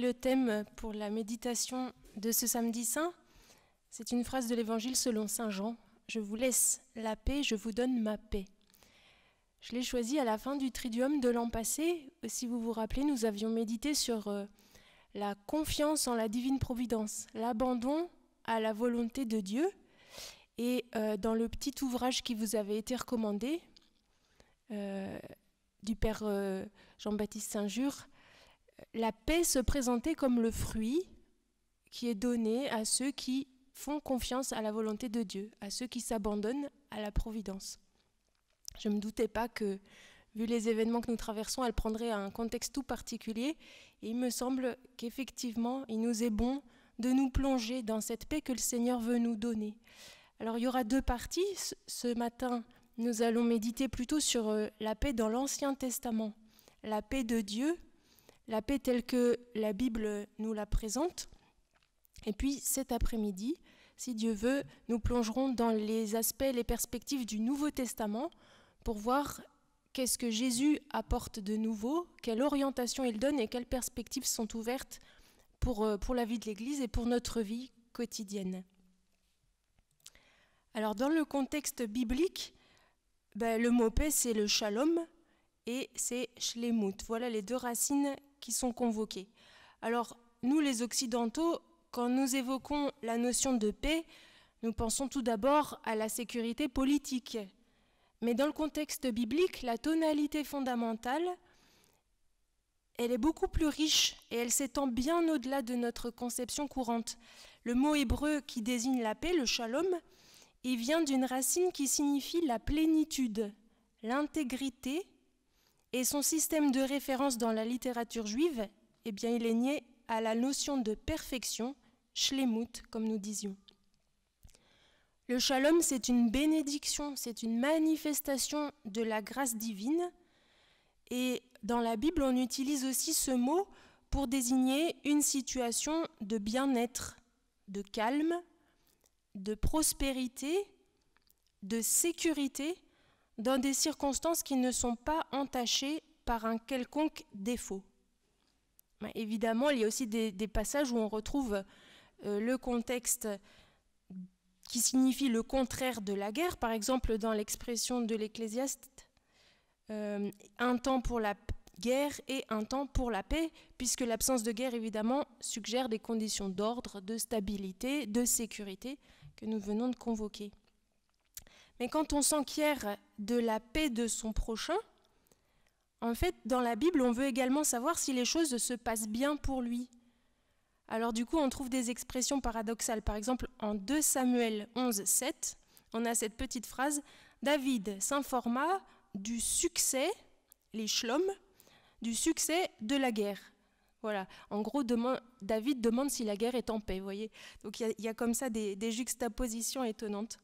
le thème pour la méditation de ce samedi saint. C'est une phrase de l'Évangile selon Saint Jean. Je vous laisse la paix, je vous donne ma paix. Je l'ai choisi à la fin du Triduum de l'an passé. Si vous vous rappelez, nous avions médité sur euh, la confiance en la divine providence, l'abandon à la volonté de Dieu. Et euh, dans le petit ouvrage qui vous avait été recommandé euh, du Père Jean-Baptiste saint jure la paix se présentait comme le fruit qui est donné à ceux qui font confiance à la volonté de Dieu, à ceux qui s'abandonnent à la providence. Je ne me doutais pas que, vu les événements que nous traversons, elle prendrait un contexte tout particulier, et il me semble qu'effectivement, il nous est bon de nous plonger dans cette paix que le Seigneur veut nous donner. Alors il y aura deux parties. Ce matin, nous allons méditer plutôt sur euh, la paix dans l'Ancien Testament, la paix de Dieu la paix telle que la Bible nous la présente. Et puis cet après-midi, si Dieu veut, nous plongerons dans les aspects, les perspectives du Nouveau Testament pour voir qu'est-ce que Jésus apporte de nouveau, quelle orientation il donne et quelles perspectives sont ouvertes pour, euh, pour la vie de l'Église et pour notre vie quotidienne. Alors dans le contexte biblique, ben, le mot paix c'est le shalom et c'est shlemut. Voilà les deux racines qui sont convoqués. Alors, nous, les Occidentaux, quand nous évoquons la notion de paix, nous pensons tout d'abord à la sécurité politique. Mais dans le contexte biblique, la tonalité fondamentale, elle est beaucoup plus riche et elle s'étend bien au-delà de notre conception courante. Le mot hébreu qui désigne la paix, le shalom, il vient d'une racine qui signifie la plénitude, l'intégrité et son système de référence dans la littérature juive, eh bien, il est lié à la notion de perfection, shlemut, comme nous disions. Le shalom, c'est une bénédiction, c'est une manifestation de la grâce divine. Et dans la Bible, on utilise aussi ce mot pour désigner une situation de bien-être, de calme, de prospérité, de sécurité dans des circonstances qui ne sont pas entachées par un quelconque défaut. évidemment, il y a aussi des, passages où on retrouve euh, le contexte qui signifie le contraire de la guerre, par exemple dans l'expression de l'Ecclésiaste, euh, un temps pour la guerre et un temps pour la paix, puisque l'absence de guerre, évidemment, suggère des conditions d'ordre, de stabilité, de sécurité que nous venons de convoquer. Mais quand on s'enquiert de la paix de son prochain, en fait, dans la Bible, on veut également savoir si les choses se passent bien pour lui. Alors du coup, on trouve des expressions paradoxales. Par exemple, en 2 Samuel 11, 7, on a cette petite phrase, David s'informa du succès, les shloms, du succès de la guerre. Voilà, en gros, David demande si la guerre est en paix, vous voyez. Donc il y, a comme ça des juxtapositions étonnantes.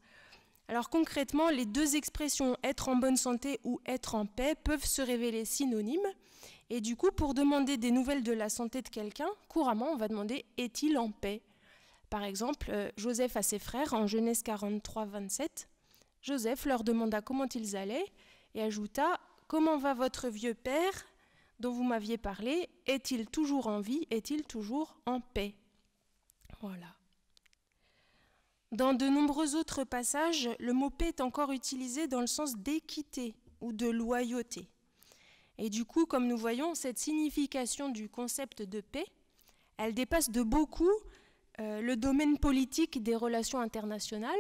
Alors concrètement, les deux expressions être en bonne santé ou être en paix peuvent se révéler synonymes. Et du coup, pour demander des nouvelles de la santé de quelqu'un, couramment, on va demander est-il en paix Par exemple, euh, Joseph à ses frères en Genèse 43, 27. Joseph leur demanda comment ils allaient et ajouta Comment va votre vieux père dont vous m'aviez parlé Est-il toujours en vie Est-il toujours en paix Voilà. Dans de nombreux autres passages, le mot paix est encore utilisé dans le sens d'équité ou de loyauté. Et du coup, comme nous voyons, cette signification du concept de paix, elle dépasse de beaucoup euh, le domaine politique des relations internationales,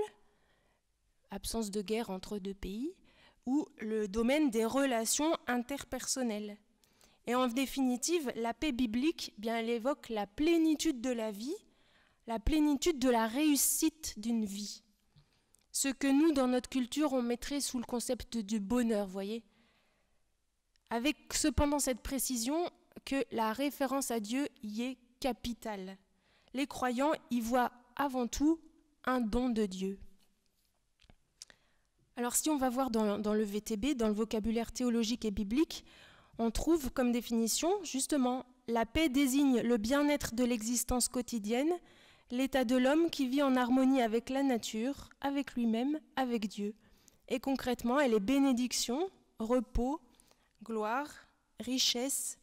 absence de guerre entre deux pays, ou le domaine des relations interpersonnelles. Et en définitive, la paix biblique, bien, elle évoque la plénitude de la vie la plénitude de la réussite d'une vie. Ce que nous, dans notre culture, on mettrait sous le concept du bonheur, voyez. Avec cependant cette précision que la référence à Dieu y est capitale. Les croyants y voient avant tout un don de Dieu. Alors si on va voir dans, dans, le VTB, dans le vocabulaire théologique et biblique, on trouve comme définition justement la paix désigne le bien-être de l'existence quotidienne, l'état de l'homme qui vit en harmonie avec la nature, avec lui-même, avec Dieu. Et concrètement, elle est bénédiction, repos, gloire, richesse,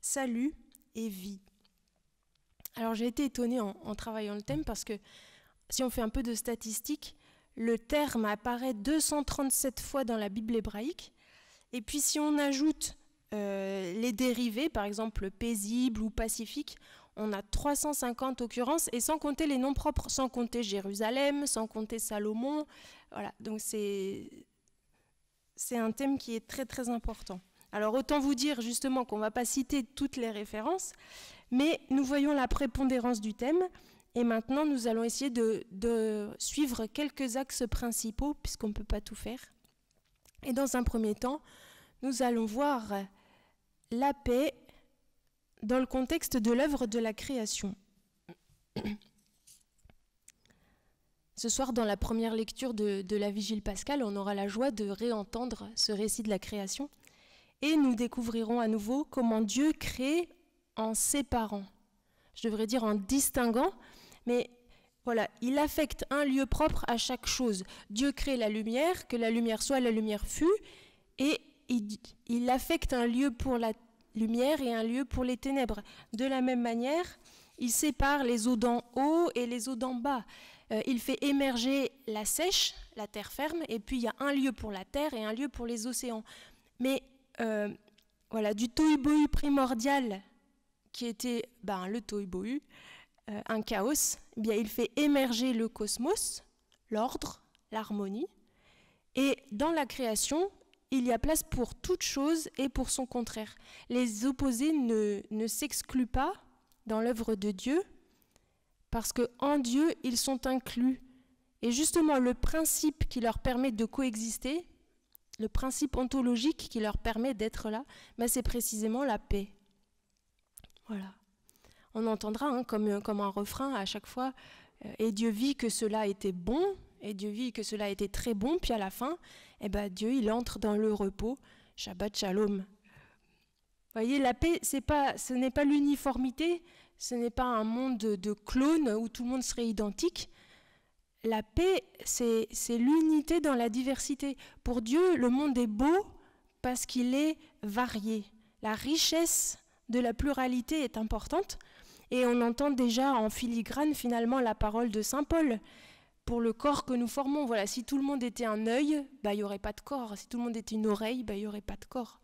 salut et vie. Alors j'ai été étonnée en, travaillant le thème parce que si on fait un peu de statistiques, le terme apparaît 237 fois dans la Bible hébraïque. Et puis si on ajoute euh, les dérivés, par exemple paisible ou pacifique, on a 350 occurrences, et sans compter les noms propres, sans compter Jérusalem, sans compter Salomon. Voilà, donc c'est un thème qui est très très important. Alors autant vous dire justement qu'on ne va pas citer toutes les références, mais nous voyons la prépondérance du thème. Et maintenant, nous allons essayer de, de suivre quelques axes principaux, puisqu'on ne peut pas tout faire. Et dans un premier temps, nous allons voir la paix dans le contexte de l'œuvre de la création. Ce soir, dans la première lecture de, la Vigile Pascale, on aura la joie de réentendre ce récit de la création et nous découvrirons à nouveau comment Dieu crée en séparant. Je devrais dire en distinguant, mais voilà, il affecte un lieu propre à chaque chose. Dieu crée la lumière, que la lumière soit, la lumière fut, et il, il affecte un lieu pour la lumière et un lieu pour les ténèbres. De la même manière, il sépare les eaux d'en haut et les eaux d'en bas. Euh, il fait émerger la sèche, la terre ferme, et puis il y a un lieu pour la terre et un lieu pour les océans. Mais euh, voilà, du tohu primordial, qui était ben, le tohu euh, un chaos, eh bien, il fait émerger le cosmos, l'ordre, l'harmonie. Et dans la création, il y a place pour toute chose et pour son contraire. Les opposés ne, ne s'excluent pas dans l'œuvre de Dieu, parce que en Dieu, ils sont inclus. Et justement, le principe qui leur permet de coexister, le principe ontologique qui leur permet d'être là, ben, c'est précisément la paix. Voilà. On entendra hein, comme, comme un refrain à chaque fois, euh, et Dieu vit que cela était bon, et Dieu vit que cela était très bon, puis à la fin, eh ben, Dieu, il entre dans le repos. Shabbat Shalom. Vous voyez, la paix, ce n'est pas l'uniformité, ce n'est pas un monde de, de, clones où tout le monde serait identique. La paix, c'est l'unité dans la diversité. Pour Dieu, le monde est beau parce qu'il est varié. La richesse de la pluralité est importante. Et on entend déjà en filigrane finalement la parole de Saint Paul pour le corps que nous formons. Voilà, si tout le monde était un œil, bah, il n'y aurait pas de corps. Si tout le monde était une oreille, bah, il n'y aurait pas de corps.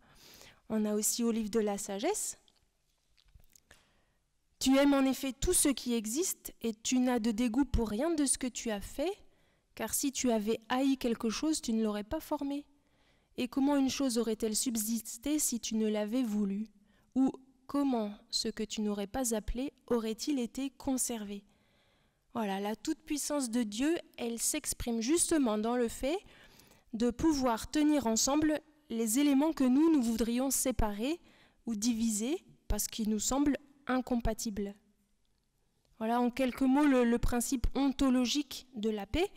On a aussi au livre de la sagesse. Tu aimes en effet tout ce qui existe et tu n'as de dégoût pour rien de ce que tu as fait, car si tu avais haï quelque chose, tu ne l'aurais pas formé. Et comment une chose aurait-elle subsisté si tu ne l'avais voulu Ou comment ce que tu n'aurais pas appelé aurait-il été conservé voilà, la toute-puissance de Dieu, elle s'exprime justement dans le fait de pouvoir tenir ensemble les éléments que nous, nous voudrions séparer ou diviser parce qu'ils nous semblent incompatibles. Voilà en quelques mots le, principe ontologique de la paix.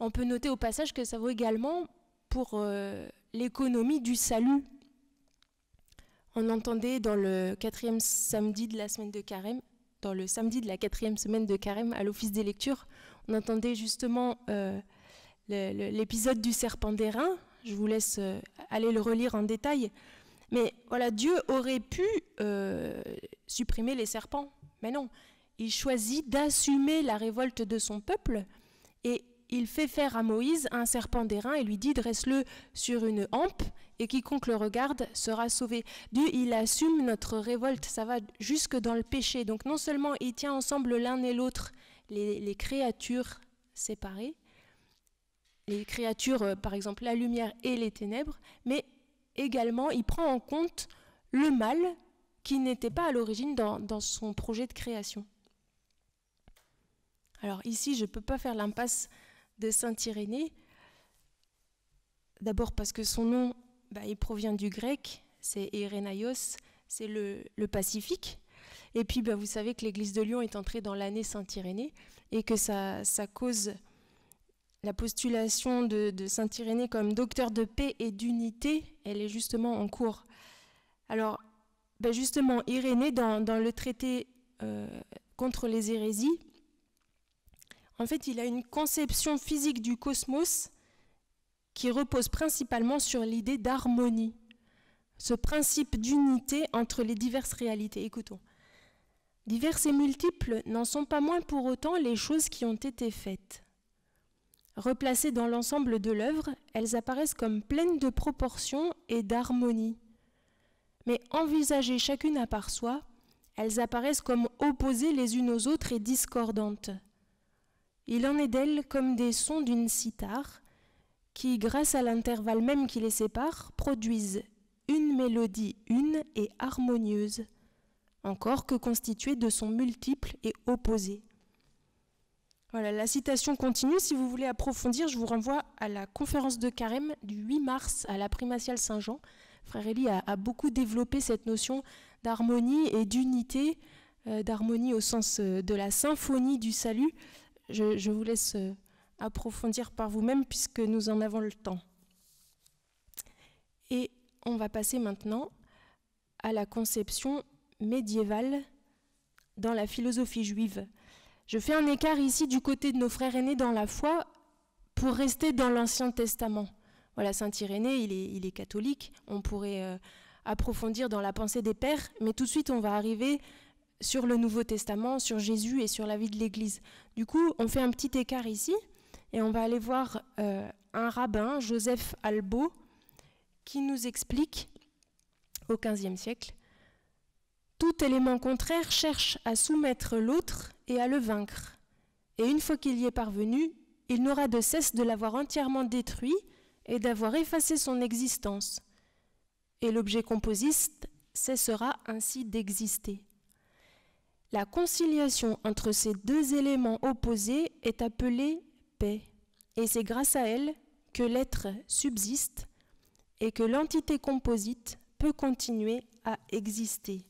On peut noter au passage que ça vaut également pour euh, l'économie du salut. On entendait dans le quatrième samedi de la semaine de Carême dans le samedi de la quatrième semaine de Carême à l'Office des lectures, on entendait justement euh, l'épisode du serpent des reins. Je vous laisse euh, aller le relire en détail. Mais voilà, Dieu aurait pu euh, supprimer les serpents, mais non. Il choisit d'assumer la révolte de son peuple il fait faire à Moïse un serpent d'airain et lui dit dresse-le sur une hampe et quiconque le regarde sera sauvé. Dieu, il assume notre révolte, ça va jusque dans le péché. Donc non seulement il tient ensemble l'un et l'autre, les, créatures séparées, les créatures, euh, par exemple la lumière et les ténèbres, mais également il prend en compte le mal qui n'était pas à l'origine dans, dans son projet de création. Alors ici, je ne peux pas faire l'impasse de Saint-Irénée, d'abord parce que son nom, bah, il provient du grec, c'est Irénaios, c'est le, Pacifique. Et puis, bah, vous savez que l'église de Lyon est entrée dans l'année Saint-Irénée et que ça, cause la postulation de, Saint-Irénée comme docteur de paix et d'unité, elle est justement en cours. Alors, bah, justement, Irénée, dans, le traité euh, contre les hérésies, en fait, il a une conception physique du cosmos qui repose principalement sur l'idée d'harmonie, ce principe d'unité entre les diverses réalités. Écoutons. Diverses et multiples n'en sont pas moins pour autant les choses qui ont été faites. Replacées dans l'ensemble de l'œuvre, elles apparaissent comme pleines de proportions et d'harmonie. Mais envisagées chacune à part soi, elles apparaissent comme opposées les unes aux autres et discordantes. Il en est d'elle comme des sons d'une cithare, qui, grâce à l'intervalle même qui les sépare, produisent une mélodie une et harmonieuse, encore que constituée de sons multiples et opposés. Voilà, la citation continue. Si vous voulez approfondir, je vous renvoie à la conférence de carême du 8 mars à la primatiale Saint-Jean. Frère Elie a, beaucoup développé cette notion d'harmonie et d'unité, euh, d'harmonie au sens euh, de la symphonie du salut je, vous laisse euh, approfondir par vous-même puisque nous en avons le temps. Et on va passer maintenant à la conception médiévale dans la philosophie juive. Je fais un écart ici du côté de nos frères aînés dans la foi pour rester dans l'Ancien Testament. Voilà, Saint Irénée, il est, catholique, on pourrait euh, approfondir dans la pensée des pères, mais tout de suite on va arriver sur le Nouveau Testament, sur Jésus et sur la vie de l'Église. Du coup, on fait un petit écart ici et on va aller voir euh, un rabbin, Joseph Albo, qui nous explique au XVe siècle Tout élément contraire cherche à soumettre l'autre et à le vaincre. Et une fois qu'il y est parvenu, il n'aura de cesse de l'avoir entièrement détruit et d'avoir effacé son existence. Et l'objet composiste cessera ainsi d'exister. La conciliation entre ces deux éléments opposés est appelée paix, et c'est grâce à elle que l'être subsiste et que l'entité composite peut continuer à exister.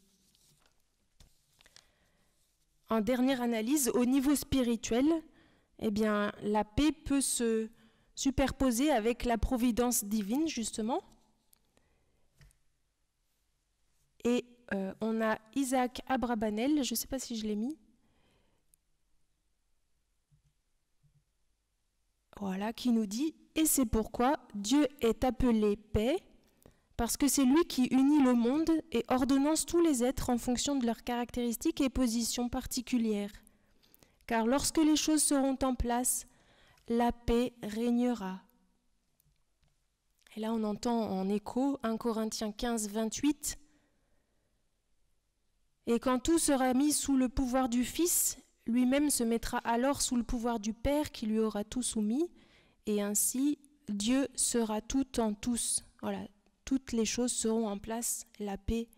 En dernière analyse, au niveau spirituel, eh bien, la paix peut se superposer avec la providence divine, justement, et euh, on a Isaac Abrabanel, je ne sais pas si je l'ai mis. Voilà, qui nous dit Et c'est pourquoi Dieu est appelé paix, parce que c'est lui qui unit le monde et ordonnance tous les êtres en fonction de leurs caractéristiques et positions particulières. Car lorsque les choses seront en place, la paix régnera. Et là, on entend en écho 1 Corinthiens 15, 28. Et quand tout sera mis sous le pouvoir du Fils, lui-même se mettra alors sous le pouvoir du Père qui lui aura tout soumis, et ainsi Dieu sera tout en tous. Voilà, toutes les choses seront en place, la paix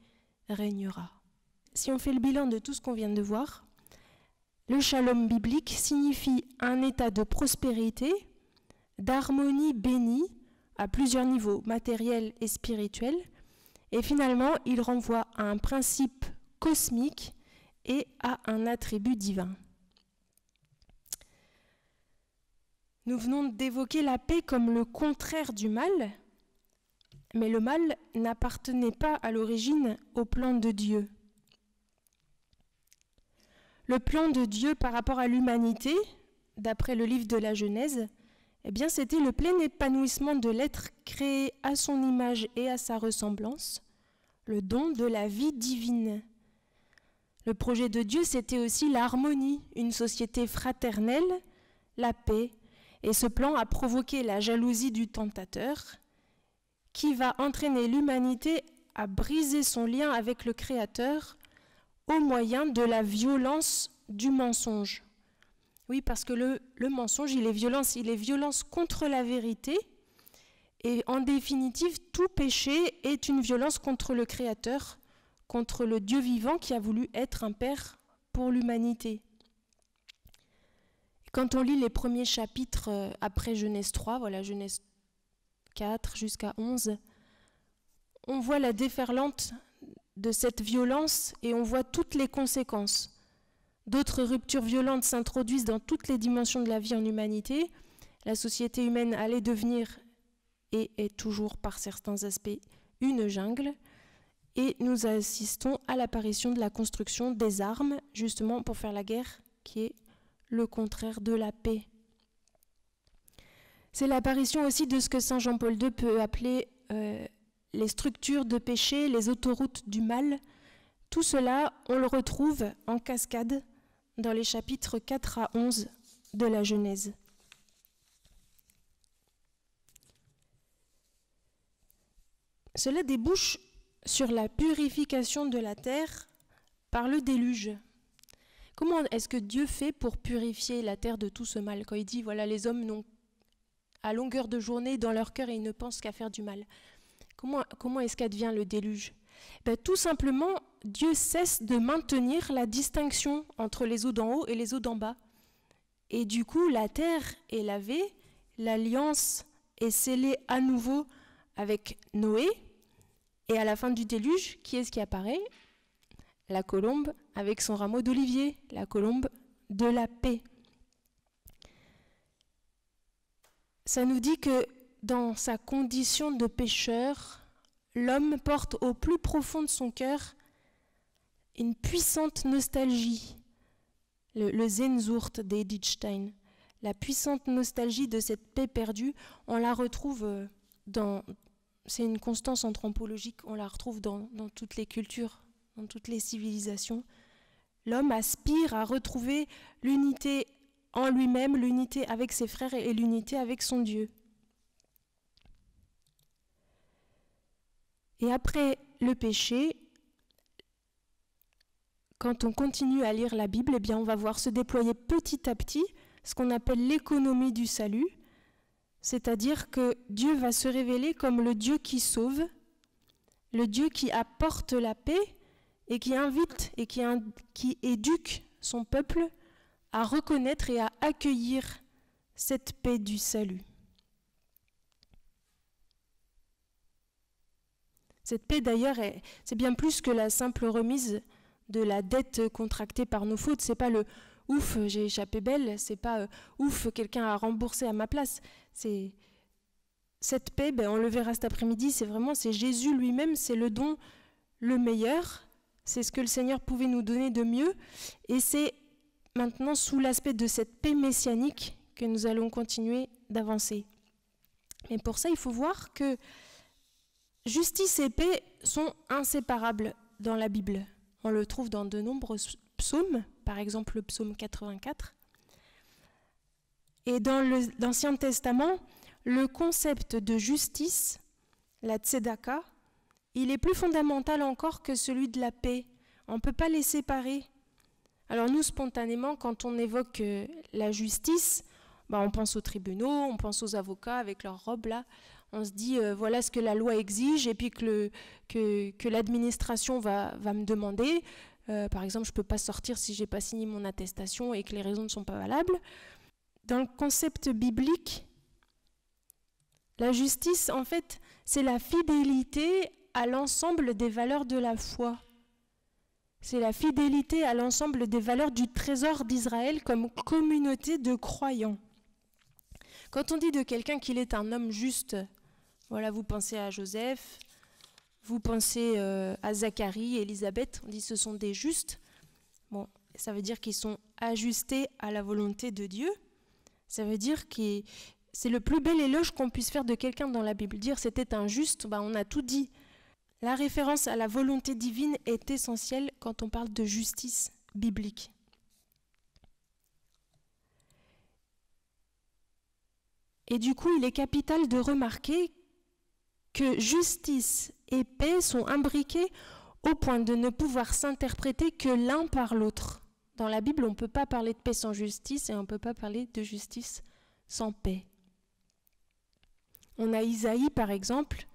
régnera. Si on fait le bilan de tout ce qu'on vient de voir, le shalom biblique signifie un état de prospérité, d'harmonie bénie à plusieurs niveaux, matériel et spirituel, et finalement il renvoie à un principe cosmique et à un attribut divin. Nous venons d'évoquer la paix comme le contraire du mal, mais le mal n'appartenait pas à l'origine au plan de Dieu. Le plan de Dieu par rapport à l'humanité, d'après le livre de la Genèse, eh bien c'était le plein épanouissement de l'être créé à son image et à sa ressemblance, le don de la vie divine. Le projet de Dieu, c'était aussi l'harmonie, une société fraternelle, la paix, et ce plan a provoqué la jalousie du tentateur, qui va entraîner l'humanité à briser son lien avec le Créateur au moyen de la violence du mensonge. Oui, parce que le, mensonge, il est violence, il est violence contre la vérité, et en définitive, tout péché est une violence contre le Créateur, contre le Dieu vivant qui a voulu être un père pour l'humanité. Quand on lit les premiers chapitres euh, après Genèse 3, voilà Genèse 4 jusqu'à 11, on voit la déferlante de cette violence et on voit toutes les conséquences. D'autres ruptures violentes s'introduisent dans toutes les dimensions de la vie en humanité. La société humaine allait devenir et est toujours par certains aspects une jungle et nous assistons à l'apparition de la construction des armes, justement pour faire la guerre, qui est le contraire de la paix. C'est l'apparition aussi de ce que Saint Jean-Paul II peut appeler euh, les structures de péché, les autoroutes du mal. Tout cela, on le retrouve en cascade dans les chapitres 4 à 11 de la Genèse. Cela débouche sur la purification de la terre par le déluge. Comment est-ce que Dieu fait pour purifier la terre de tout ce mal Quand il dit, voilà, les hommes n'ont à longueur de journée dans leur cœur et ils ne pensent qu'à faire du mal. Comment, comment est-ce qu'advient le déluge ben, Tout simplement, Dieu cesse de maintenir la distinction entre les eaux d'en haut et les eaux d'en bas. Et du coup, la terre est lavée, l'alliance est scellée à nouveau avec Noé, et à la fin du déluge, qui est-ce qui apparaît La colombe avec son rameau d'olivier, la colombe de la paix. Ça nous dit que dans sa condition de pécheur, l'homme porte au plus profond de son cœur une puissante nostalgie, le, le Zenzurt d'Edith Stein. La puissante nostalgie de cette paix perdue, on la retrouve euh, dans, c'est une constance anthropologique, on la retrouve dans, toutes les cultures, dans toutes les civilisations. L'homme aspire à retrouver l'unité en lui-même, l'unité avec ses frères et l'unité avec son Dieu. Et après le péché, quand on continue à lire la Bible, eh bien on va voir se déployer petit à petit ce qu'on appelle l'économie du salut, c'est-à-dire que Dieu va se révéler comme le Dieu qui sauve, le Dieu qui apporte la paix et qui invite et qui, éduque son peuple à reconnaître et à accueillir cette paix du salut. Cette paix d'ailleurs, c'est bien plus que la simple remise de la dette contractée par nos fautes. C'est pas le ouf, j'ai échappé belle. C'est pas euh, ouf, quelqu'un a remboursé à ma place c'est cette paix, ben on le verra cet après-midi, c'est vraiment c'est Jésus lui-même, c'est le don le meilleur, c'est ce que le Seigneur pouvait nous donner de mieux, et c'est maintenant sous l'aspect de cette paix messianique que nous allons continuer d'avancer. Mais pour ça, il faut voir que justice et paix sont inséparables dans la Bible. On le trouve dans de nombreux psaumes, par exemple le psaume 84, et dans l'Ancien Testament, le concept de justice, la tzedaka, il est plus fondamental encore que celui de la paix. On ne peut pas les séparer. Alors nous, spontanément, quand on évoque euh, la justice, bah, on pense aux tribunaux, on pense aux avocats avec leurs robes là. On se dit, euh, voilà ce que la loi exige et puis que l'administration que, va, va, me demander. Euh, par exemple, je ne peux pas sortir si je n'ai pas signé mon attestation et que les raisons ne sont pas valables dans le concept biblique, la justice, en fait, c'est la fidélité à l'ensemble des valeurs de la foi. C'est la fidélité à l'ensemble des valeurs du trésor d'Israël comme communauté de croyants. Quand on dit de quelqu'un qu'il est un homme juste, voilà, vous pensez à Joseph, vous pensez euh, à Zacharie, Élisabeth, on dit ce sont des justes. Bon, ça veut dire qu'ils sont ajustés à la volonté de Dieu. Ça veut dire que c'est le plus bel éloge qu'on puisse faire de quelqu'un dans la Bible. Dire c'était injuste, bah, on a tout dit. La référence à la volonté divine est essentielle quand on parle de justice biblique. Et du coup, il est capital de remarquer que justice et paix sont imbriquées au point de ne pouvoir s'interpréter que l'un par l'autre. Dans la Bible, on ne peut pas parler de paix sans justice et on ne peut pas parler de justice sans paix. On a Isaïe, par exemple,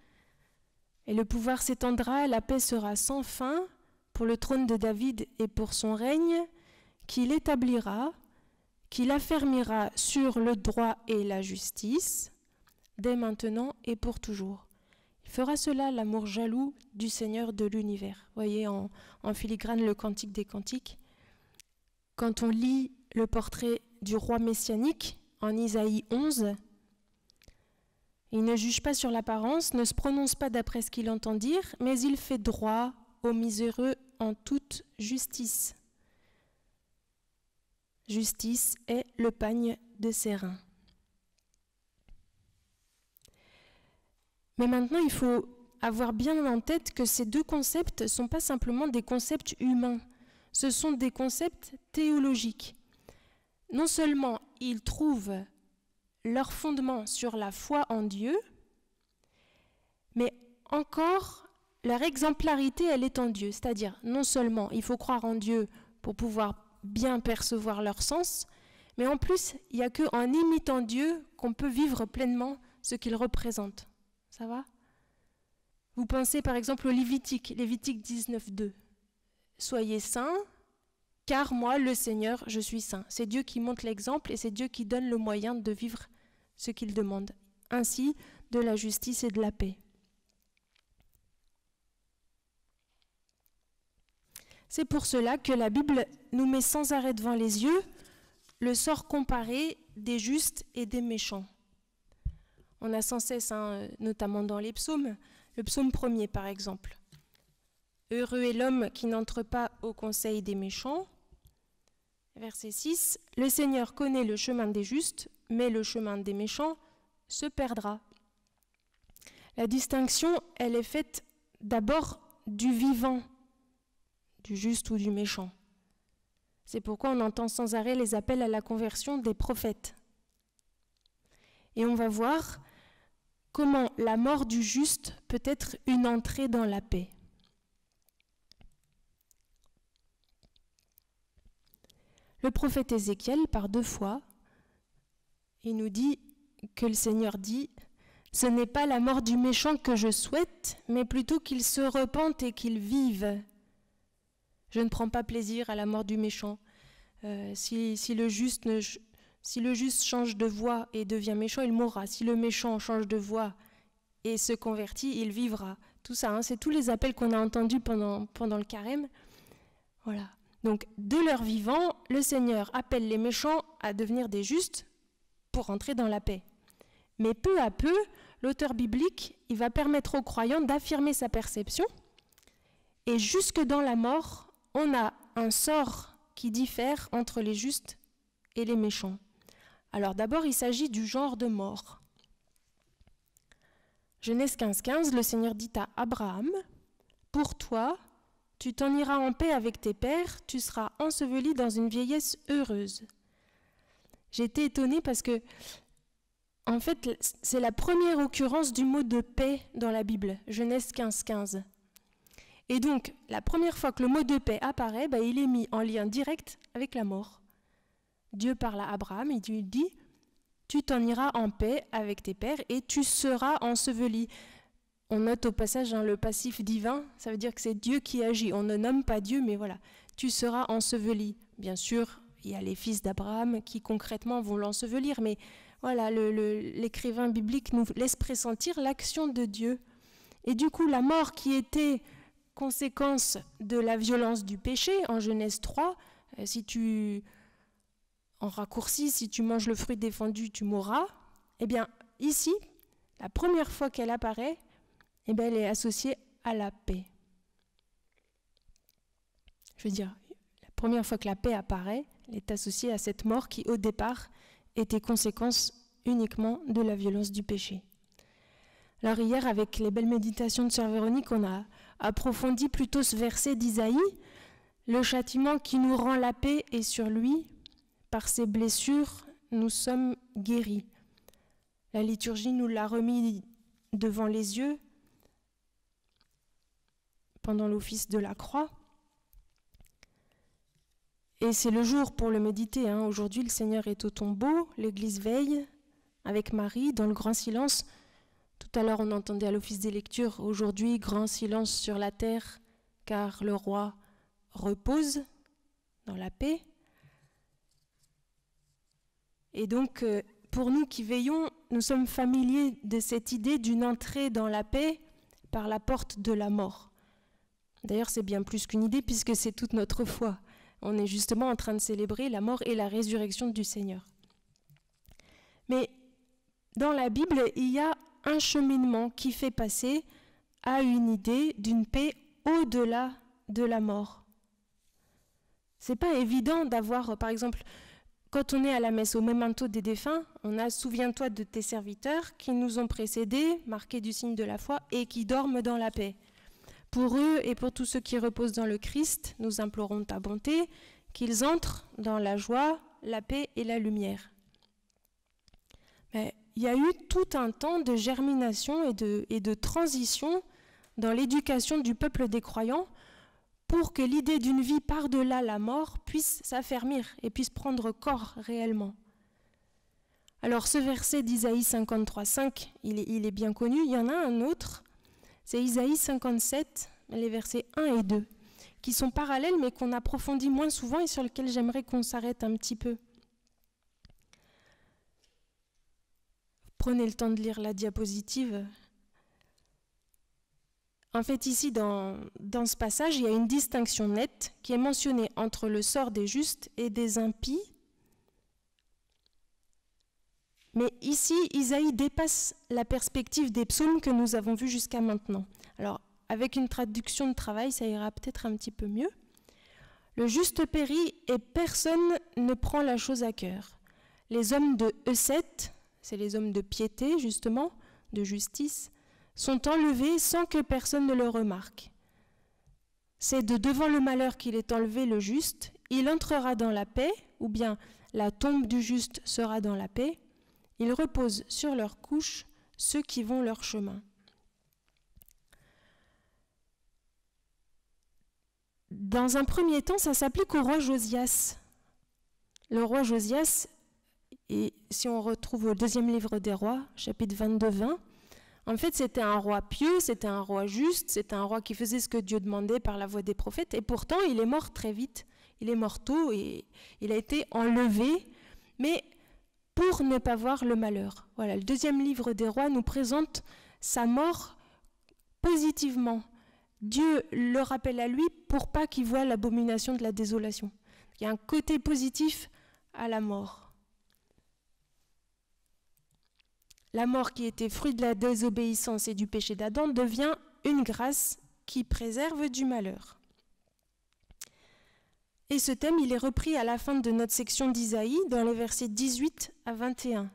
et le pouvoir s'étendra, la paix sera sans fin pour le trône de David et pour son règne, qu'il établira, qu'il affermira sur le droit et la justice, dès maintenant et pour toujours. Il fera cela l'amour jaloux du Seigneur de l'univers. Voyez en, filigrane le cantique des cantiques. Quand on lit le portrait du roi messianique en Isaïe 11, il ne juge pas sur l'apparence, ne se prononce pas d'après ce qu'il entend dire, mais il fait droit aux miséreux en toute justice. Justice est le pagne de ses reins. Mais maintenant, il faut avoir bien en tête que ces deux concepts ne sont pas simplement des concepts humains ce sont des concepts théologiques. Non seulement ils trouvent leur fondement sur la foi en Dieu, mais encore leur exemplarité, elle est en Dieu. C'est-à-dire, non seulement il faut croire en Dieu pour pouvoir bien percevoir leur sens, mais en plus, il n'y a qu'en imitant Dieu qu'on peut vivre pleinement ce qu'il représente. Ça va Vous pensez par exemple au Lévitique, Lévitique 19.2 soyez saints, car moi, le Seigneur, je suis saint. C'est Dieu qui montre l'exemple et c'est Dieu qui donne le moyen de vivre ce qu'il demande, ainsi de la justice et de la paix. C'est pour cela que la Bible nous met sans arrêt devant les yeux le sort comparé des justes et des méchants. On a sans cesse, hein, notamment dans les psaumes, le psaume premier par exemple. Heureux est l'homme qui n'entre pas au conseil des méchants. Verset 6. Le Seigneur connaît le chemin des justes, mais le chemin des méchants se perdra. La distinction, elle est faite d'abord du vivant, du juste ou du méchant. C'est pourquoi on entend sans arrêt les appels à la conversion des prophètes. Et on va voir comment la mort du juste peut être une entrée dans la paix. le prophète Ézéchiel, par deux fois, il nous dit que le Seigneur dit, Ce n'est pas la mort du méchant que je souhaite, mais plutôt qu'il se repente et qu'il vive. Je ne prends pas plaisir à la mort du méchant. Euh, si, le juste change de voie et devient méchant, il mourra. Si le méchant change de voie et se convertit, il vivra. Tout ça, hein, c'est tous les appels qu'on a entendus pendant, pendant le carême. Voilà. Donc de leur vivant, le Seigneur appelle les méchants à devenir des justes pour entrer dans la paix. Mais peu à peu, l'auteur biblique, il va permettre aux croyants d'affirmer sa perception. Et jusque dans la mort, on a un sort qui diffère entre les justes et les méchants. Alors d'abord, il s'agit du genre de mort. Genèse 15, 15, le Seigneur dit à Abraham, Pour toi, tu t'en iras en paix avec tes pères, tu seras enseveli dans une vieillesse heureuse. J'étais étonnée parce que, en fait, c'est la première occurrence du mot de paix dans la Bible, Genèse 15, 15. Et donc, la première fois que le mot de paix apparaît, bah, il est mis en lien direct avec la mort. Dieu parle à Abraham et lui dit Tu t'en iras en paix avec tes pères et tu seras enseveli. On note au passage hein, le passif divin, ça veut dire que c'est Dieu qui agit. On ne nomme pas Dieu, mais voilà, tu seras enseveli. Bien sûr, il y a les fils d'Abraham qui concrètement vont l'ensevelir, mais voilà, l'écrivain biblique nous laisse pressentir l'action de Dieu. Et du coup, la mort qui était conséquence de la violence du péché en Genèse 3, euh, si tu en raccourci, si tu manges le fruit défendu, tu mourras. Eh bien, ici, la première fois qu'elle apparaît, eh ben, elle est associée à la paix. Je veux dire, la première fois que la paix apparaît, elle est associée à cette mort qui, au départ, était conséquence uniquement de la violence du péché. Alors hier, avec les belles méditations de Sœur Véronique, on a approfondi plutôt ce verset d'Isaïe, le châtiment qui nous rend la paix est sur lui, par ses blessures, nous sommes guéris. La liturgie nous l'a remis devant les yeux, pendant l'office de la croix. Et c'est le jour pour le méditer. Hein. Aujourd'hui, le Seigneur est au tombeau, l'Église veille avec Marie dans le grand silence. Tout à l'heure, on entendait à l'office des lectures, aujourd'hui, grand silence sur la terre, car le roi repose dans la paix. Et donc, euh, pour nous qui veillons, nous sommes familiers de cette idée d'une entrée dans la paix par la porte de la mort. D'ailleurs, c'est bien plus qu'une idée puisque c'est toute notre foi. On est justement en train de célébrer la mort et la résurrection du Seigneur. Mais dans la Bible, il y a un cheminement qui fait passer à une idée d'une paix au-delà de la mort. C'est pas évident d'avoir, par exemple, quand on est à la messe au memento des défunts, on a souviens-toi de tes serviteurs qui nous ont précédés, marqués du signe de la foi, et qui dorment dans la paix. Pour eux et pour tous ceux qui reposent dans le Christ, nous implorons ta bonté, qu'ils entrent dans la joie, la paix et la lumière. Mais il y a eu tout un temps de germination et de, transition dans l'éducation du peuple des croyants pour que l'idée d'une vie par-delà la mort puisse s'affermir et puisse prendre corps réellement. Alors ce verset d'Isaïe 53.5, il est bien connu, il y en a un autre c'est Isaïe 57, les versets 1 et 2, qui sont parallèles mais qu'on approfondit moins souvent et sur lesquels j'aimerais qu'on s'arrête un petit peu. Prenez le temps de lire la diapositive. En fait, ici, dans, dans, ce passage, il y a une distinction nette qui est mentionnée entre le sort des justes et des impies, mais ici, Isaïe dépasse la perspective des psaumes que nous avons vus jusqu'à maintenant. Alors, avec une traduction de travail, ça ira peut-être un petit peu mieux. Le juste périt et personne ne prend la chose à cœur. Les hommes de E7, c'est les hommes de piété justement, de justice, sont enlevés sans que personne ne le remarque. C'est de devant le malheur qu'il est enlevé le juste, il entrera dans la paix, ou bien la tombe du juste sera dans la paix, ils reposent sur leur couche ceux qui vont leur chemin. Dans un premier temps, ça s'applique au roi Josias. Le roi Josias, et si on retrouve au deuxième livre des rois, chapitre 22-20, en fait, c'était un roi pieux, c'était un roi juste, c'était un roi qui faisait ce que Dieu demandait par la voix des prophètes, et pourtant, il est mort très vite. Il est mort tôt et il a été enlevé, mais pour ne pas voir le malheur. Voilà, le deuxième livre des rois nous présente sa mort positivement. Dieu le rappelle à lui pour pas qu'il voie l'abomination de la désolation. Il y a un côté positif à la mort. La mort qui était fruit de la désobéissance et du péché d'Adam devient une grâce qui préserve du malheur. Et ce thème, il est repris à la fin de notre section d'Isaïe dans les versets 18 à 21.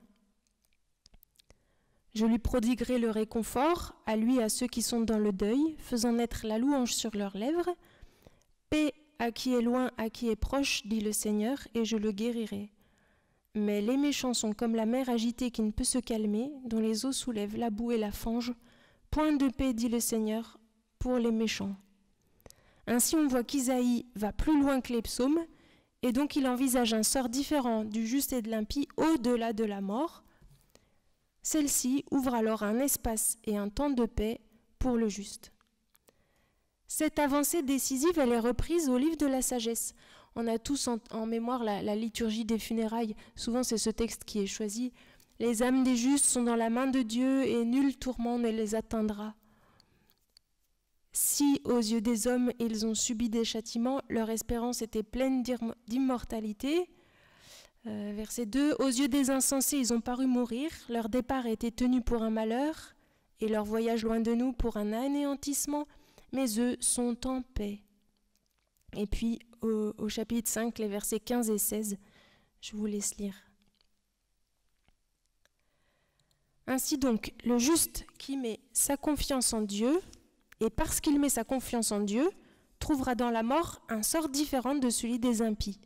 Je lui prodiguerai le réconfort, à lui et à ceux qui sont dans le deuil, faisant naître la louange sur leurs lèvres. Paix à qui est loin, à qui est proche, dit le Seigneur, et je le guérirai. Mais les méchants sont comme la mer agitée qui ne peut se calmer, dont les eaux soulèvent la boue et la fange. Point de paix, dit le Seigneur, pour les méchants. Ainsi, on voit qu'Isaïe va plus loin que les psaumes, et donc il envisage un sort différent du juste et de l'impie au-delà de la mort. Celle-ci ouvre alors un espace et un temps de paix pour le juste. Cette avancée décisive, elle est reprise au livre de la sagesse. On a tous en, mémoire la, liturgie des funérailles. Souvent, c'est ce texte qui est choisi. Les âmes des justes sont dans la main de Dieu et nul tourment ne les atteindra. Si, aux yeux des hommes, ils ont subi des châtiments, leur espérance était pleine d'immortalité. Euh, verset 2. Aux yeux des insensés, ils ont paru mourir, leur départ était tenu pour un malheur, et leur voyage loin de nous pour un anéantissement, mais eux sont en paix. Et puis, au, au chapitre 5, les versets 15 et 16, je vous laisse lire. Ainsi donc, le juste qui met sa confiance en Dieu, et parce qu'il met sa confiance en Dieu, trouvera dans la mort un sort différent de celui des impies.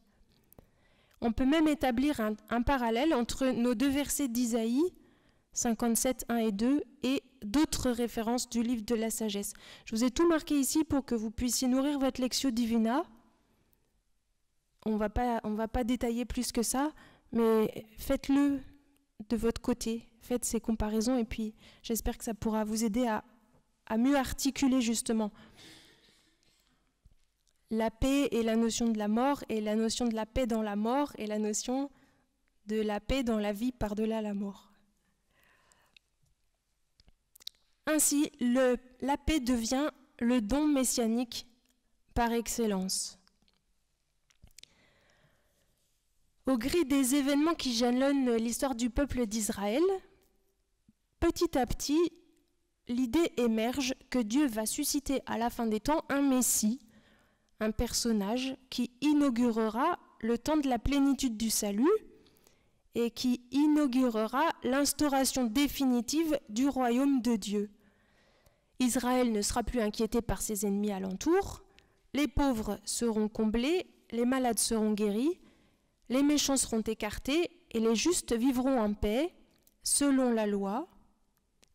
On peut même établir un, parallèle entre nos deux versets d'Isaïe 57, 1 et 2 et d'autres références du livre de la sagesse. Je vous ai tout marqué ici pour que vous puissiez nourrir votre lectio divina. On ne va pas détailler plus que ça, mais faites-le de votre côté, faites ces comparaisons et puis j'espère que ça pourra vous aider à à mieux articuler justement la paix et la notion de la mort, et la notion de la paix dans la mort, et la notion de la paix dans la vie par-delà la mort. Ainsi, la paix devient le don messianique par excellence. Au gré des événements qui jalonnent l'histoire du peuple d'Israël, petit à petit, l'idée émerge que Dieu va susciter à la fin des temps un Messie, un personnage qui inaugurera le temps de la plénitude du salut et qui inaugurera l'instauration définitive du royaume de Dieu. Israël ne sera plus inquiété par ses ennemis alentour, les pauvres seront comblés, les malades seront guéris, les méchants seront écartés et les justes vivront en paix, selon la loi,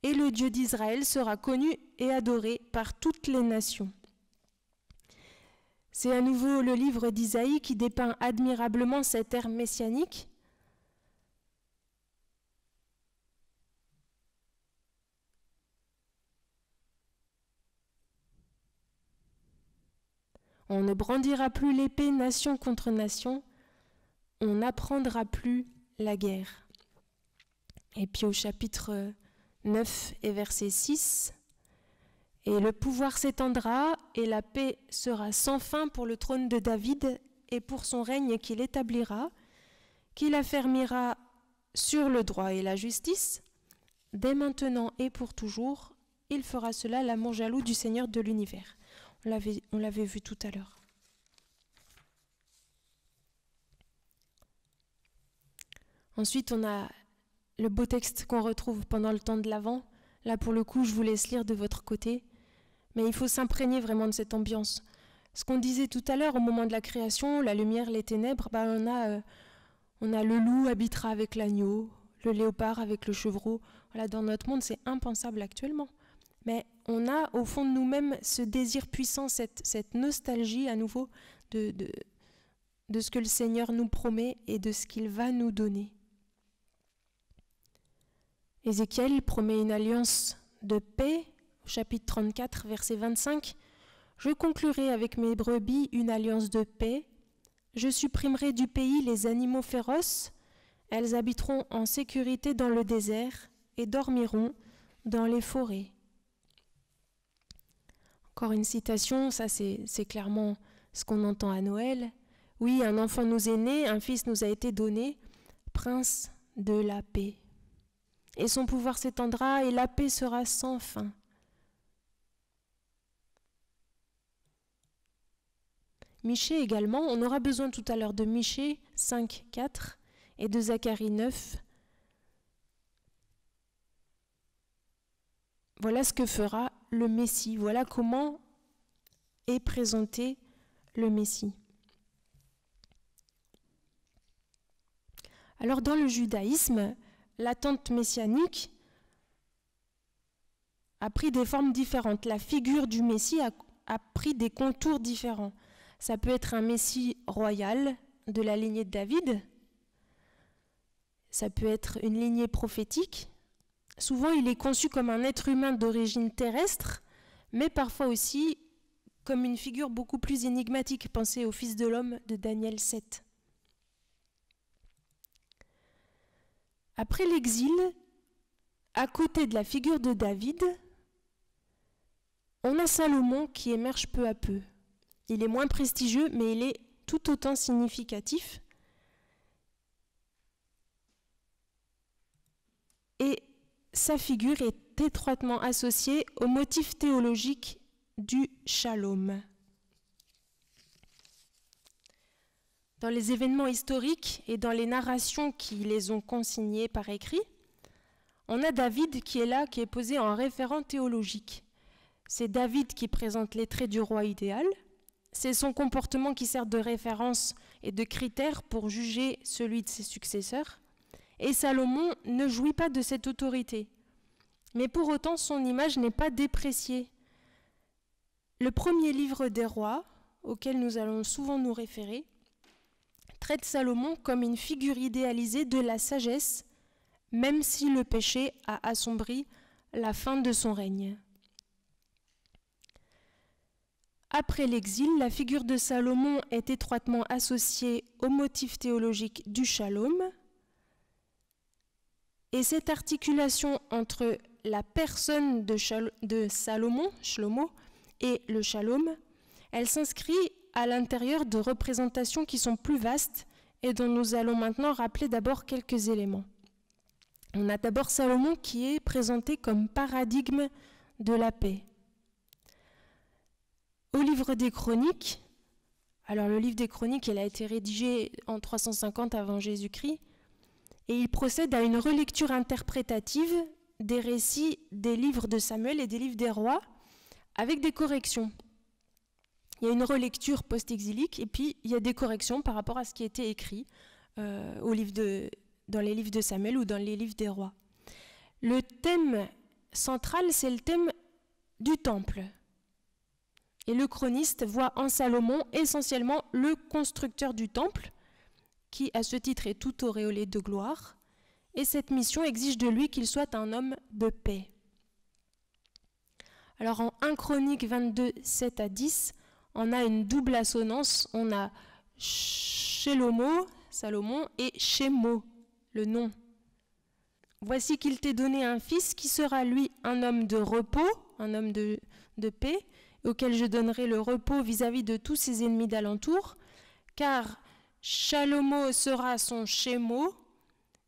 et le Dieu d'Israël sera connu et adoré par toutes les nations. C'est à nouveau le livre d'Isaïe qui dépeint admirablement cette ère messianique. On ne brandira plus l'épée nation contre nation, on n'apprendra plus la guerre. Et puis au chapitre 9 et verset 6. Et le pouvoir s'étendra et la paix sera sans fin pour le trône de David et pour son règne qu'il établira, qu'il affermira sur le droit et la justice, dès maintenant et pour toujours. Il fera cela l'amour jaloux du Seigneur de l'univers. On l'avait vu tout à l'heure. Ensuite, on a le beau texte qu'on retrouve pendant le temps de l'Avent. Là, pour le coup, je vous laisse lire de votre côté. Mais il faut s'imprégner vraiment de cette ambiance. Ce qu'on disait tout à l'heure au moment de la création, la lumière, les ténèbres, bah, on, a, euh, on a le loup habitera avec l'agneau, le léopard avec le chevreau. Voilà, dans notre monde, c'est impensable actuellement. Mais on a au fond de nous-mêmes ce désir puissant, cette, cette nostalgie à nouveau de, de ce que le Seigneur nous promet et de ce qu'il va nous donner. Ézéchiel promet une alliance de paix, chapitre 34, verset 25. Je conclurai avec mes brebis une alliance de paix. Je supprimerai du pays les animaux féroces. Elles habiteront en sécurité dans le désert et dormiront dans les forêts. Encore une citation, ça c'est clairement ce qu'on entend à Noël. Oui, un enfant nous est né, un fils nous a été donné, prince de la paix et son pouvoir s'étendra, et la paix sera sans fin. Michée également, on aura besoin tout à l'heure de Michée 5, 4 et de Zacharie 9. Voilà ce que fera le Messie, voilà comment est présenté le Messie. Alors dans le judaïsme, l'attente messianique a pris des formes différentes. La figure du Messie a, pris des contours différents. Ça peut être un Messie royal de la lignée de David, ça peut être une lignée prophétique. Souvent, il est conçu comme un être humain d'origine terrestre, mais parfois aussi comme une figure beaucoup plus énigmatique. Pensez au Fils de l'homme de Daniel 7. Après l'exil, à côté de la figure de David, on a Salomon qui émerge peu à peu. Il est moins prestigieux, mais il est tout autant significatif. Et sa figure est étroitement associée au motif théologique du shalom. dans les événements historiques et dans les narrations qui les ont consignés par écrit, on a David qui est là, qui est posé en référent théologique. C'est David qui présente les traits du roi idéal, c'est son comportement qui sert de référence et de critère pour juger celui de ses successeurs, et Salomon ne jouit pas de cette autorité. Mais pour autant, son image n'est pas dépréciée. Le premier livre des rois, auquel nous allons souvent nous référer, traite Salomon comme une figure idéalisée de la sagesse, même si le péché a assombri la fin de son règne. Après l'exil, la figure de Salomon est étroitement associée au motif théologique du shalom, et cette articulation entre la personne de, Salomon, Shlomo, et le shalom, elle s'inscrit à l'intérieur de représentations qui sont plus vastes et dont nous allons maintenant rappeler d'abord quelques éléments. On a d'abord Salomon qui est présenté comme paradigme de la paix. Au livre des chroniques, alors le livre des chroniques, il a été rédigé en 350 avant Jésus-Christ, et il procède à une relecture interprétative des récits des livres de Samuel et des livres des rois, avec des corrections il y a une relecture post-exilique, et puis il y a des corrections par rapport à ce qui a été écrit euh, au livre de, dans les livres de Samuel ou dans les livres des rois. Le thème central, c'est le thème du temple. Et le chroniste voit en Salomon essentiellement le constructeur du temple, qui à ce titre est tout auréolé de gloire, et cette mission exige de lui qu'il soit un homme de paix. Alors en 1 Chronique 22, 7 à 10, on a une double assonance. On a Shelomo, Salomon, et Shemo, le nom. Voici qu'il t'est donné un fils qui sera lui un homme de repos, un homme de, paix, auquel je donnerai le repos vis-à-vis de tous ses ennemis d'alentour, car Shalomo sera son Shemo,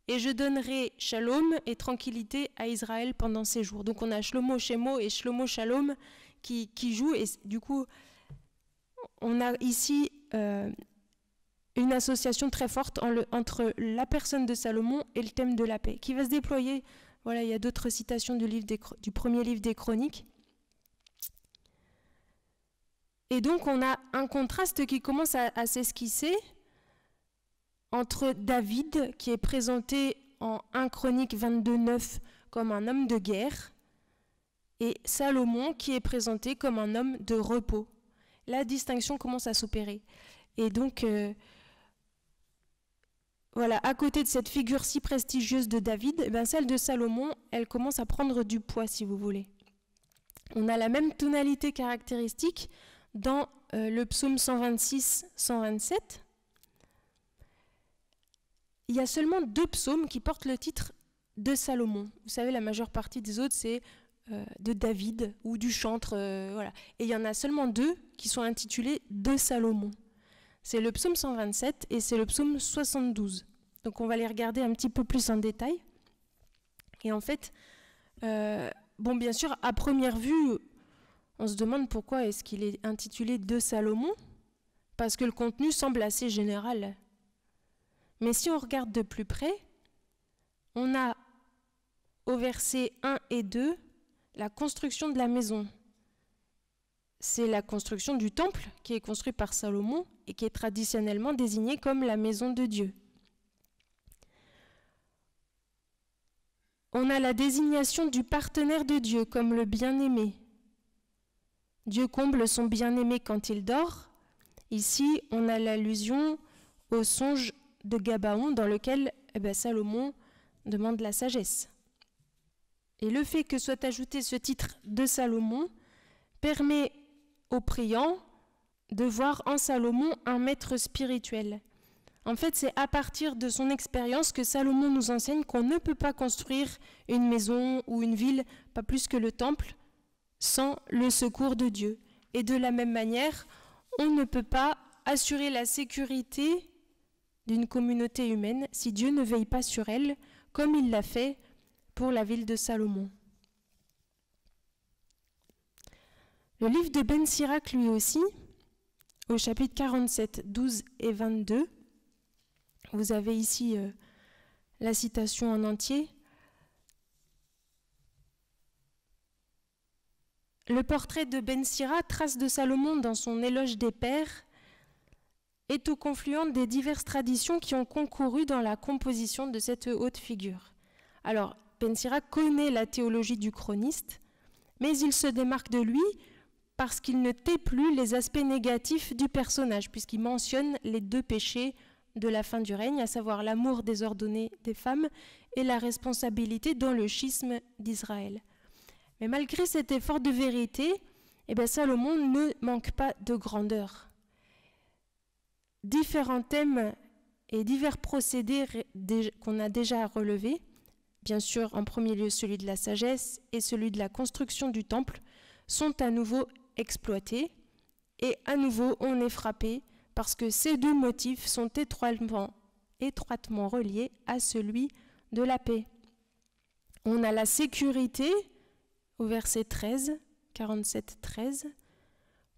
et je donnerai shalom et tranquillité à Israël pendant ses jours. Donc on a Shlomo Shemo et Shlomo Shalom qui, qui jouent, et du coup, on a ici euh, une association très forte entre la personne de Salomon et le thème de la paix, qui va se déployer. Voilà, il y a d'autres citations du, premier livre des Chroniques. Et donc, on a un contraste qui commence à, à s'esquisser entre David, qui est présenté en 1 Chronique 22.9 comme un homme de guerre, et Salomon, qui est présenté comme un homme de repos la distinction commence à s'opérer. Et donc, euh, voilà, à côté de cette figure si prestigieuse de David, eh ben, celle de Salomon, elle commence à prendre du poids, si vous voulez. On a la même tonalité caractéristique dans euh, le psaume 126-127. Il y a seulement deux psaumes qui portent le titre de Salomon. Vous savez, la majeure partie des autres, c'est euh, de David ou du chantre. Euh, voilà. Et il y en a seulement deux qui sont intitulés de Salomon. C'est le psaume 127 et c'est le psaume 72. Donc on va les regarder un petit peu plus en détail. Et en fait, euh, bon, bien sûr, à première vue, on se demande pourquoi est-ce qu'il est intitulé De Salomon, parce que le contenu semble assez général. Mais si on regarde de plus près, on a au verset 1 et 2 la construction de la maison. C'est la construction du temple qui est construit par Salomon et qui est traditionnellement désigné comme la maison de Dieu. On a la désignation du partenaire de Dieu comme le bien-aimé. Dieu comble son bien-aimé quand il dort. Ici, on a l'allusion au songe de Gabaon dans lequel eh ben, Salomon demande la sagesse. Et le fait que soit ajouté ce titre de Salomon permet aux priants de voir en Salomon un maître spirituel. En fait, c'est à partir de son expérience que Salomon nous enseigne qu'on ne peut pas construire une maison ou une ville, pas plus que le temple, sans le secours de Dieu. Et de la même manière, on ne peut pas assurer la sécurité d'une communauté humaine si Dieu ne veille pas sur elle, comme il l'a fait pour la ville de Salomon. Le livre de Ben Sirac lui aussi, au chapitre 47, 12 et 22, vous avez ici euh, la citation en entier. Le portrait de Ben Sira, trace de Salomon dans son éloge des pères, est au confluent des diverses traditions qui ont concouru dans la composition de cette haute figure. Alors, Pensira connaît la théologie du chroniste, mais il se démarque de lui parce qu'il ne tait plus les aspects négatifs du personnage, puisqu'il mentionne les deux péchés de la fin du règne, à savoir l'amour désordonné des femmes et la responsabilité dans le schisme d'Israël. Mais malgré cet effort de vérité, eh bien Salomon ne manque pas de grandeur. Différents thèmes et divers procédés qu'on a déjà relevés bien sûr en premier lieu celui de la sagesse et celui de la construction du temple, sont à nouveau exploités et à nouveau on est frappé parce que ces deux motifs sont étroitement, étroitement reliés à celui de la paix. On a la sécurité au verset 13, 47, 13,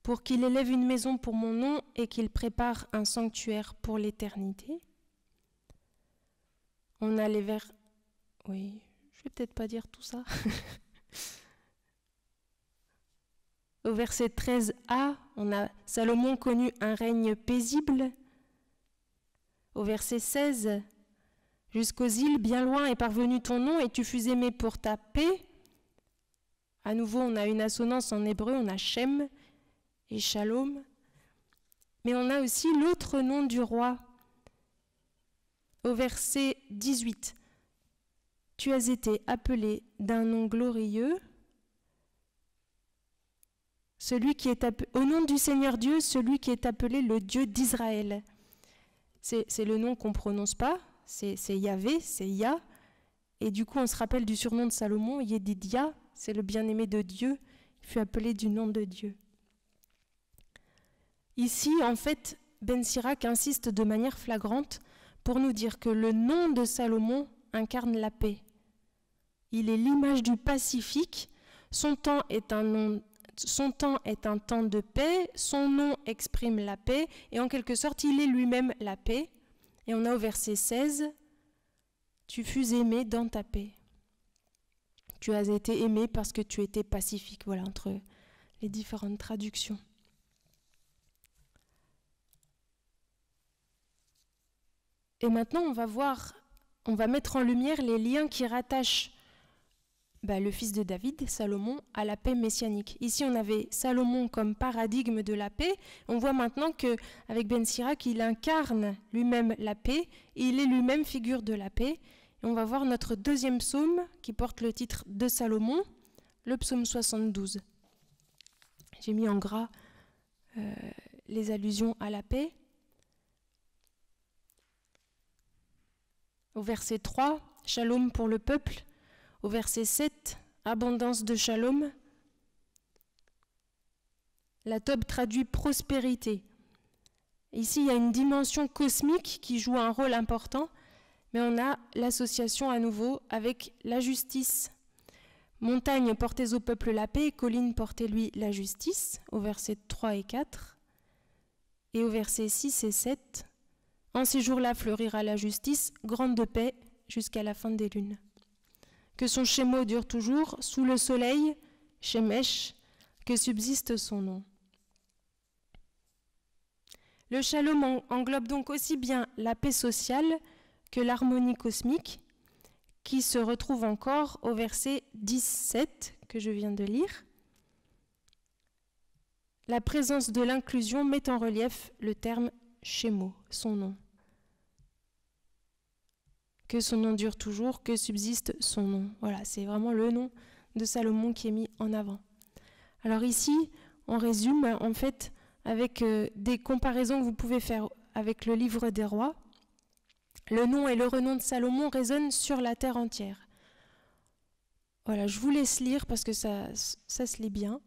pour qu'il élève une maison pour mon nom et qu'il prépare un sanctuaire pour l'éternité. On a les vers oui, je vais peut-être pas dire tout ça. Au verset 13a, on a Salomon connu un règne paisible. Au verset 16, jusqu'aux îles bien loin est parvenu ton nom et tu fus aimé pour ta paix. À nouveau, on a une assonance en hébreu, on a Shem et Shalom. Mais on a aussi l'autre nom du roi. Au verset 18, tu as été appelé d'un nom glorieux, celui qui est au nom du Seigneur Dieu, celui qui est appelé le Dieu d'Israël. C'est le nom qu'on ne prononce pas, c'est Yahvé, c'est Yah. Et du coup, on se rappelle du surnom de Salomon, Yedidia, c'est le bien-aimé de Dieu, il fut appelé du nom de Dieu. Ici, en fait, Ben Sirac insiste de manière flagrante pour nous dire que le nom de Salomon incarne la paix. Il est l'image du Pacifique. Son temps, est un son temps est un temps de paix. Son nom exprime la paix. Et en quelque sorte, il est lui-même la paix. Et on a au verset 16, Tu fus aimé dans ta paix. Tu as été aimé parce que tu étais pacifique. Voilà, entre les différentes traductions. Et maintenant, on va voir, on va mettre en lumière les liens qui rattachent bah, le fils de David, Salomon, à la paix messianique. Ici, on avait Salomon comme paradigme de la paix. On voit maintenant que avec Ben Sirac, il incarne lui-même la paix. Et il est lui-même figure de la paix. Et on va voir notre deuxième psaume qui porte le titre de Salomon, le psaume 72. J'ai mis en gras euh, les allusions à la paix. Au verset 3, Shalom pour le peuple, au verset 7, abondance de shalom. La tobe traduit prospérité. Ici, il y a une dimension cosmique qui joue un rôle important, mais on a l'association à nouveau avec la justice. Montagne, portez au peuple la paix, colline, portez-lui la justice, au verset 3 et 4. Et au verset 6 et 7, en ces jours-là fleurira la justice, grande paix jusqu'à la fin des lunes que son chémeau dure toujours, sous le soleil, Shemesh, que subsiste son nom. Le shalom englobe donc aussi bien la paix sociale que l'harmonie cosmique, qui se retrouve encore au verset 17 que je viens de lire. La présence de l'inclusion met en relief le terme chémeau, son nom que son nom dure toujours, que subsiste son nom. Voilà, c'est vraiment le nom de Salomon qui est mis en avant. Alors ici, on résume en fait avec euh, des comparaisons que vous pouvez faire avec le livre des rois. Le nom et le renom de Salomon résonnent sur la terre entière. Voilà, je vous laisse lire parce que ça, ça se lit bien.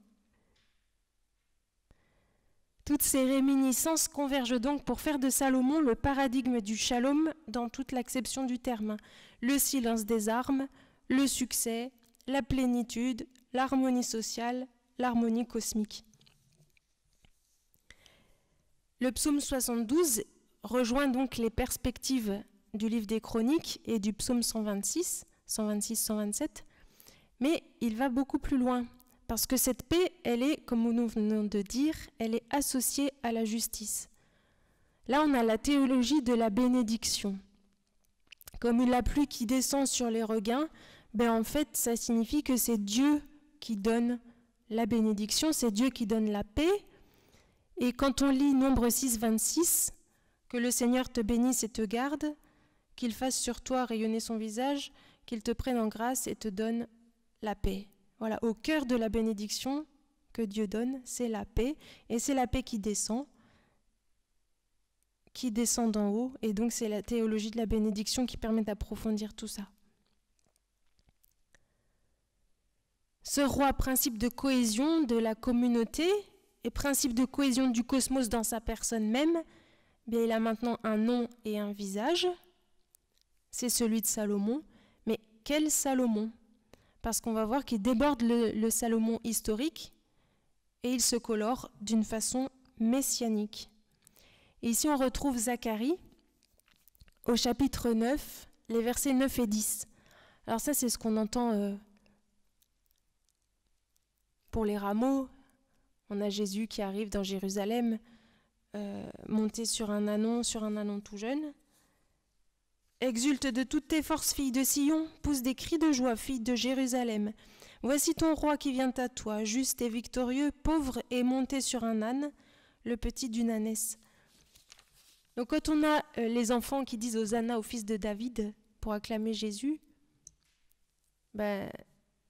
Toutes ces réminiscences convergent donc pour faire de Salomon le paradigme du shalom dans toute l'acception du terme. Le silence des armes, le succès, la plénitude, l'harmonie sociale, l'harmonie cosmique. Le psaume 72 rejoint donc les perspectives du livre des chroniques et du psaume 126, 126-127, mais il va beaucoup plus loin. Parce que cette paix, elle est, comme nous venons de dire, elle est associée à la justice. Là, on a la théologie de la bénédiction. Comme la pluie qui descend sur les regains, ben en fait, ça signifie que c'est Dieu qui donne la bénédiction, c'est Dieu qui donne la paix. Et quand on lit Nombre 6, 26, que le Seigneur te bénisse et te garde, qu'il fasse sur toi rayonner son visage, qu'il te prenne en grâce et te donne la paix. Voilà, au cœur de la bénédiction que Dieu donne, c'est la paix, et c'est la paix qui descend, qui descend d'en haut, et donc c'est la théologie de la bénédiction qui permet d'approfondir tout ça. Ce roi, principe de cohésion de la communauté et principe de cohésion du cosmos dans sa personne même, eh bien il a maintenant un nom et un visage. C'est celui de Salomon. Mais quel Salomon parce qu'on va voir qu'il déborde le, Salomon historique et il se colore d'une façon messianique. Et ici, on retrouve Zacharie au chapitre 9, les versets 9 et 10. Alors ça, c'est ce qu'on entend euh, pour les rameaux. On a Jésus qui arrive dans Jérusalem, euh, monté sur un anon, sur un anon tout jeune. Exulte de toutes tes forces, fille de Sion, pousse des cris de joie, fille de Jérusalem. Voici ton roi qui vient à toi, juste et victorieux, pauvre et monté sur un âne, le petit d'une ânesse. Donc quand on a euh, les enfants qui disent aux Hosanna au fils de David pour acclamer Jésus, ben,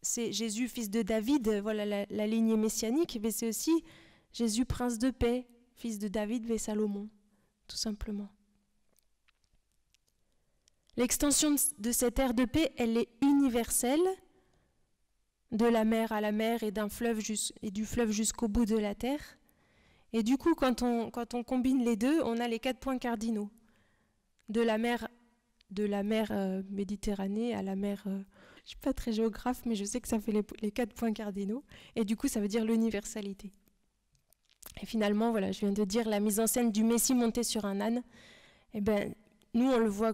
c'est Jésus fils de David, voilà la, lignée messianique, mais c'est aussi Jésus prince de paix, fils de David et Salomon, tout simplement. L'extension de cette aire de paix, elle est universelle, de la mer à la mer et, fleuve et du fleuve jusqu'au bout de la terre. Et du coup, quand on, quand on combine les deux, on a les quatre points cardinaux. De la mer, de la mer euh, Méditerranée à la mer... Euh, je ne suis pas très géographe, mais je sais que ça fait les, quatre points cardinaux. Et du coup, ça veut dire l'universalité. Et finalement, voilà, je viens de dire la mise en scène du Messie monté sur un âne. Eh ben, nous, on le voit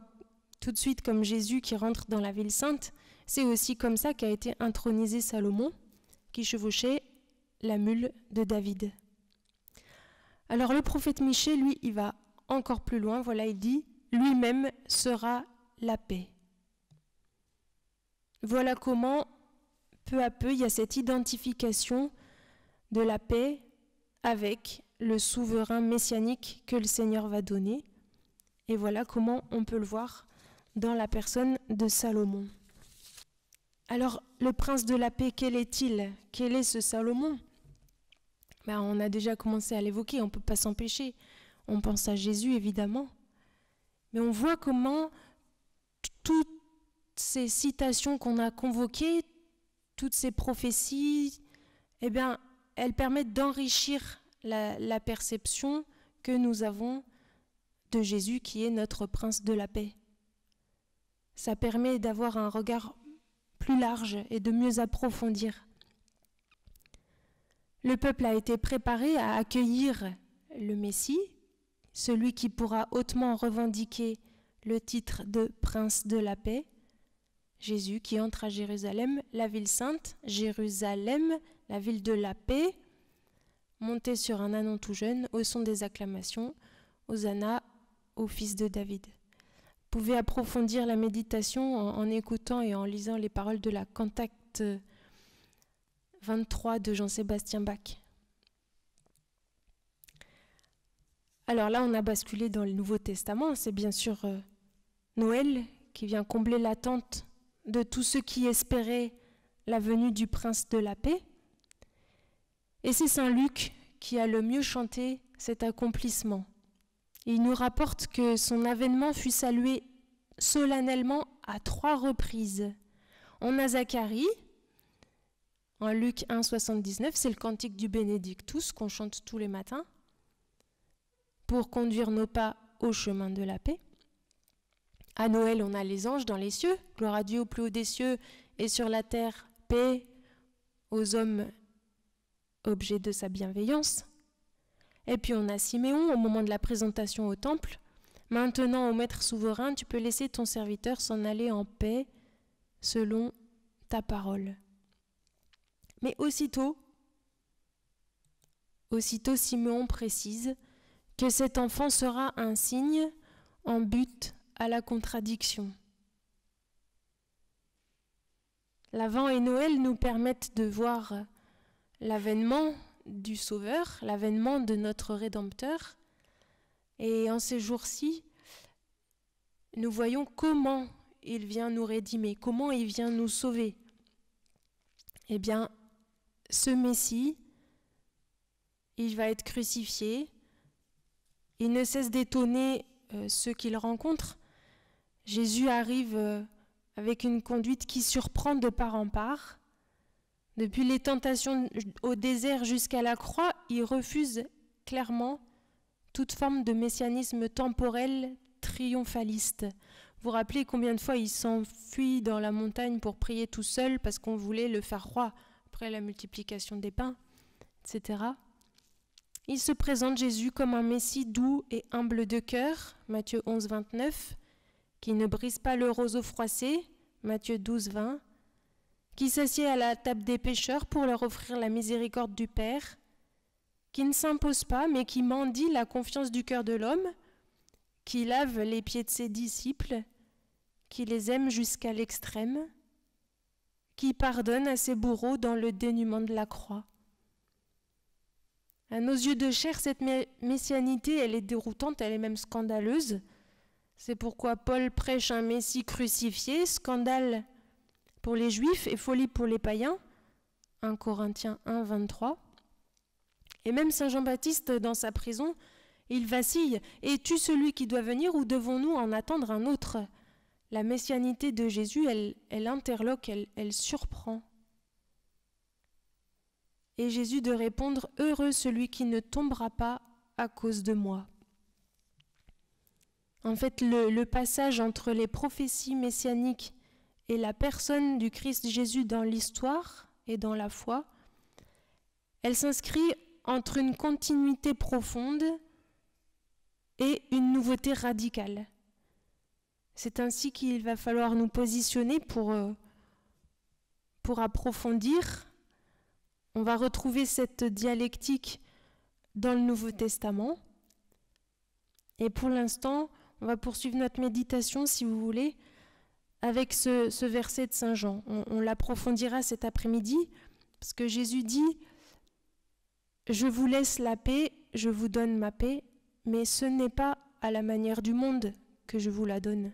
tout de suite comme Jésus qui rentre dans la ville sainte, c'est aussi comme ça qu'a été intronisé Salomon, qui chevauchait la mule de David. Alors le prophète Michée, lui, il va encore plus loin, voilà, il dit, lui-même sera la paix. Voilà comment, peu à peu, il y a cette identification de la paix avec le souverain messianique que le Seigneur va donner. Et voilà comment on peut le voir dans la personne de Salomon. Alors, le prince de la paix, quel est-il Quel est ce Salomon ben, On a déjà commencé à l'évoquer, on ne peut pas s'empêcher. On pense à Jésus, évidemment. Mais on voit comment toutes ces citations qu'on a convoquées, toutes ces prophéties, eh bien, elles permettent d'enrichir la perception que nous avons de Jésus qui est notre prince de la paix. Ça permet d'avoir un regard plus large et de mieux approfondir. Le peuple a été préparé à accueillir le Messie, celui qui pourra hautement revendiquer le titre de prince de la paix, Jésus qui entre à Jérusalem, la ville sainte, Jérusalem, la ville de la paix, monté sur un anon tout jeune, au son des acclamations, Hosanna au fils de David pouvez approfondir la méditation en, écoutant et en lisant les paroles de la Contact 23 de Jean-Sébastien Bach. Alors là, on a basculé dans le Nouveau Testament. C'est bien sûr euh, Noël qui vient combler l'attente de tous ceux qui espéraient la venue du prince de la paix. Et c'est Saint Luc qui a le mieux chanté cet accomplissement il nous rapporte que son avènement fut salué solennellement à trois reprises. On a Zacharie, en Luc 1, c'est le cantique du Bénédictus qu'on chante tous les matins, pour conduire nos pas au chemin de la paix. À Noël, on a les anges dans les cieux, gloire à Dieu au plus haut des cieux, et sur la terre, paix aux hommes, objet de sa bienveillance. Et puis on a Siméon au moment de la présentation au temple. Maintenant, ô Maître souverain, tu peux laisser ton serviteur s'en aller en paix selon ta parole. Mais aussitôt, aussitôt Siméon précise que cet enfant sera un signe en but à la contradiction. L'Avent et Noël nous permettent de voir l'avènement du Sauveur, l'avènement de notre Rédempteur. Et en ces jours-ci, nous voyons comment il vient nous rédimer, comment il vient nous sauver. Eh bien, ce Messie, il va être crucifié, il ne cesse d'étonner euh, ceux qu'il rencontre. Jésus arrive euh, avec une conduite qui surprend de part en part. Depuis les tentations au désert jusqu'à la croix, il refuse clairement toute forme de messianisme temporel triomphaliste. Vous, rappelez combien de fois il s'enfuit dans la montagne pour prier tout seul parce qu'on voulait le faire roi après la multiplication des pains, etc. Il se présente Jésus comme un Messie doux et humble de cœur, Matthieu 11, 29, qui ne brise pas le roseau froissé, Matthieu 12, 20, qui s'assied à la table des pécheurs pour leur offrir la miséricorde du Père, qui ne s'impose pas mais qui mendie la confiance du cœur de l'homme, qui lave les pieds de ses disciples, qui les aime jusqu'à l'extrême, qui pardonne à ses bourreaux dans le dénuement de la croix. À nos yeux de chair, cette messianité, elle est déroutante, elle est même scandaleuse. C'est pourquoi Paul prêche un Messie crucifié, scandale pour les juifs et folie pour les païens, 1 Corinthiens 1, 23. Et même Saint Jean-Baptiste, dans sa prison, il vacille Es-tu celui qui doit venir ou devons-nous en attendre un autre La messianité de Jésus, elle, elle interloque, elle, surprend. Et Jésus de répondre Heureux celui qui ne tombera pas à cause de moi. En fait, le, passage entre les prophéties messianiques et la personne du Christ Jésus dans l'histoire et dans la foi, elle s'inscrit entre une continuité profonde et une nouveauté radicale. C'est ainsi qu'il va falloir nous positionner pour, euh, pour approfondir. On va retrouver cette dialectique dans le Nouveau Testament. Et pour l'instant, on va poursuivre notre méditation, si vous voulez, avec ce, verset de Saint Jean. on l'approfondira cet après-midi, parce que Jésus dit, Je vous laisse la paix, je vous donne ma paix, mais ce n'est pas à la manière du monde que je vous la donne.